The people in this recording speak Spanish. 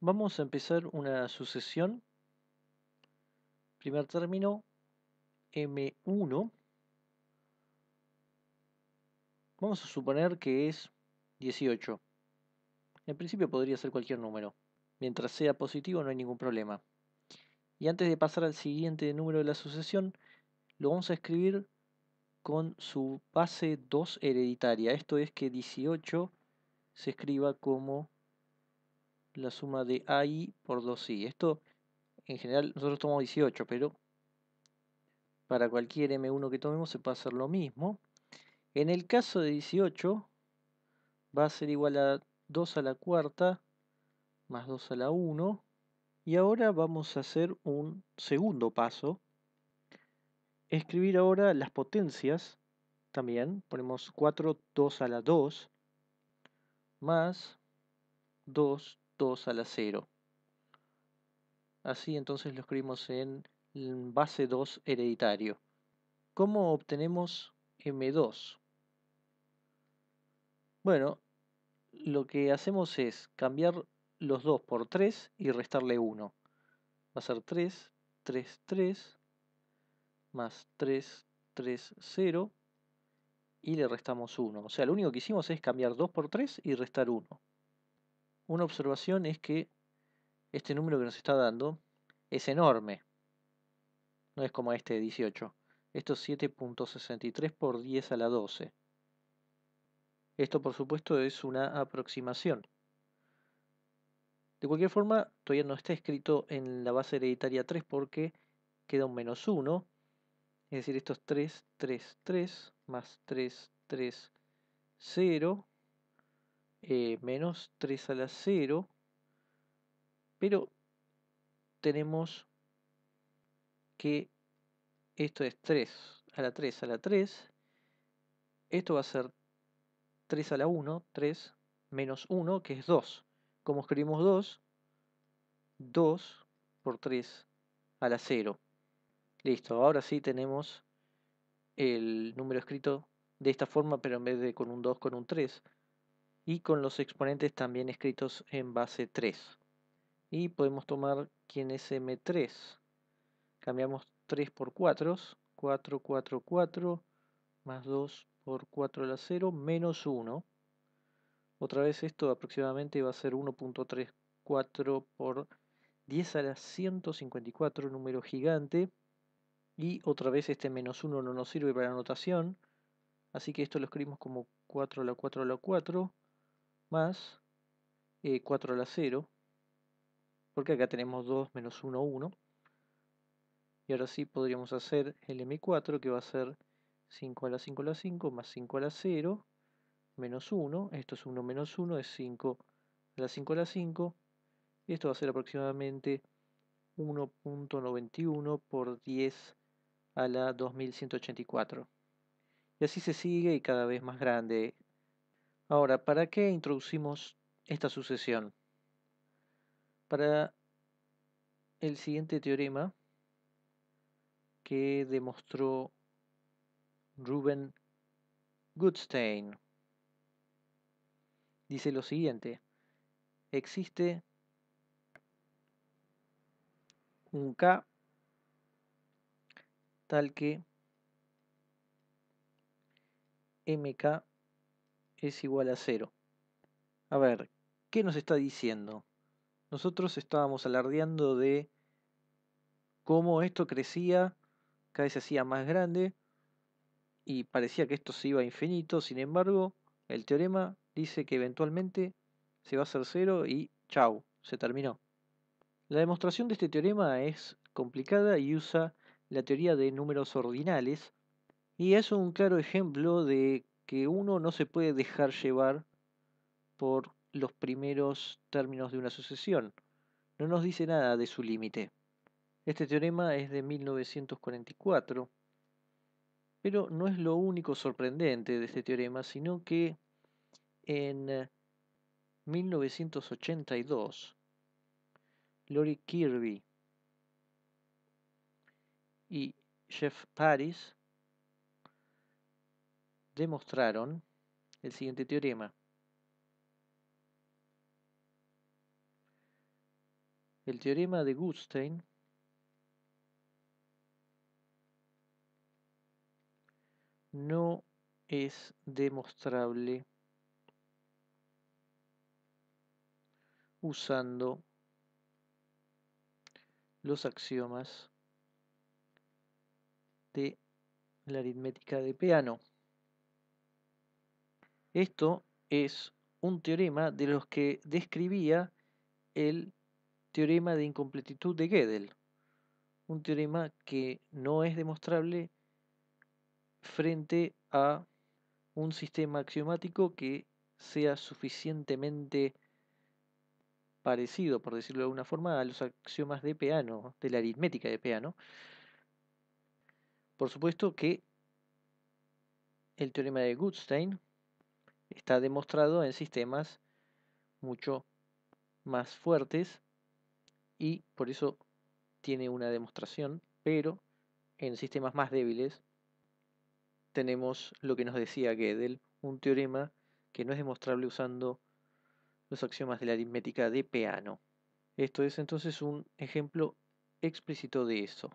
Vamos a empezar una sucesión. Primer término, M1. Vamos a suponer que es 18. En principio podría ser cualquier número. Mientras sea positivo no hay ningún problema. Y antes de pasar al siguiente número de la sucesión, lo vamos a escribir con su base 2 hereditaria. Esto es que 18 se escriba como la suma de AI por 2i. Esto, en general, nosotros tomamos 18, pero para cualquier M1 que tomemos se puede hacer lo mismo. En el caso de 18, va a ser igual a 2 a la cuarta más 2 a la 1. Y ahora vamos a hacer un segundo paso. Escribir ahora las potencias también. Ponemos 4, 2 a la 2 más 2, 2 a la 0. Así entonces lo escribimos en base 2 hereditario. ¿Cómo obtenemos M2? Bueno, lo que hacemos es cambiar los 2 por 3 y restarle 1. Va a ser 3, 3, 3, más 3, 3, 0, y le restamos 1. O sea, lo único que hicimos es cambiar 2 por 3 y restar 1 una observación es que este número que nos está dando es enorme. No es como este de 18. Esto es 7.63 por 10 a la 12. Esto por supuesto es una aproximación. De cualquier forma, todavía no está escrito en la base hereditaria 3 porque queda un menos 1. Es decir, esto es 3, 3, 3, más 3, 3, 0, eh, menos 3 a la 0, pero tenemos que esto es 3 a la 3 a la 3, esto va a ser 3 a la 1, 3 menos 1, que es 2. ¿Cómo escribimos 2, 2 por 3 a la 0. Listo, ahora sí tenemos el número escrito de esta forma, pero en vez de con un 2, con un 3 y con los exponentes también escritos en base 3. Y podemos tomar quién es M3. Cambiamos 3 por 4, 4, 4, 4, más 2 por 4 a la 0, menos 1. Otra vez esto aproximadamente va a ser 1.34 por 10 a la 154, número gigante. Y otra vez este menos 1 no nos sirve para la anotación, así que esto lo escribimos como 4 a la 4 a la 4, más 4 eh, a la 0, porque acá tenemos 2 menos 1, 1. Y ahora sí podríamos hacer el M4 que va a ser 5 a la 5 a la 5 más 5 a la 0 menos 1. Esto es 1 menos 1 es 5 a la 5 a la 5. Y esto va a ser aproximadamente 1.91 por 10 a la 2184. Y así se sigue y cada vez más grande Ahora, ¿para qué introducimos esta sucesión? Para el siguiente teorema que demostró Ruben Goodstein. Dice lo siguiente, existe un K tal que MK es igual a cero. A ver, ¿qué nos está diciendo? Nosotros estábamos alardeando de cómo esto crecía, cada vez se hacía más grande y parecía que esto se iba a infinito, sin embargo, el teorema dice que eventualmente se va a hacer cero y chau, se terminó. La demostración de este teorema es complicada y usa la teoría de números ordinales y es un claro ejemplo de que uno no se puede dejar llevar por los primeros términos de una sucesión. No nos dice nada de su límite. Este teorema es de 1944, pero no es lo único sorprendente de este teorema, sino que en 1982, Lori Kirby y Jeff Paris demostraron el siguiente teorema. El teorema de Gutstein no es demostrable usando los axiomas de la aritmética de Peano. Esto es un teorema de los que describía el teorema de incompletitud de Gödel, un teorema que no es demostrable frente a un sistema axiomático que sea suficientemente parecido, por decirlo de alguna forma, a los axiomas de Peano, de la aritmética de Peano. Por supuesto que el teorema de Gutstein Está demostrado en sistemas mucho más fuertes y por eso tiene una demostración, pero en sistemas más débiles tenemos lo que nos decía Gödel, un teorema que no es demostrable usando los axiomas de la aritmética de Peano. Esto es entonces un ejemplo explícito de eso.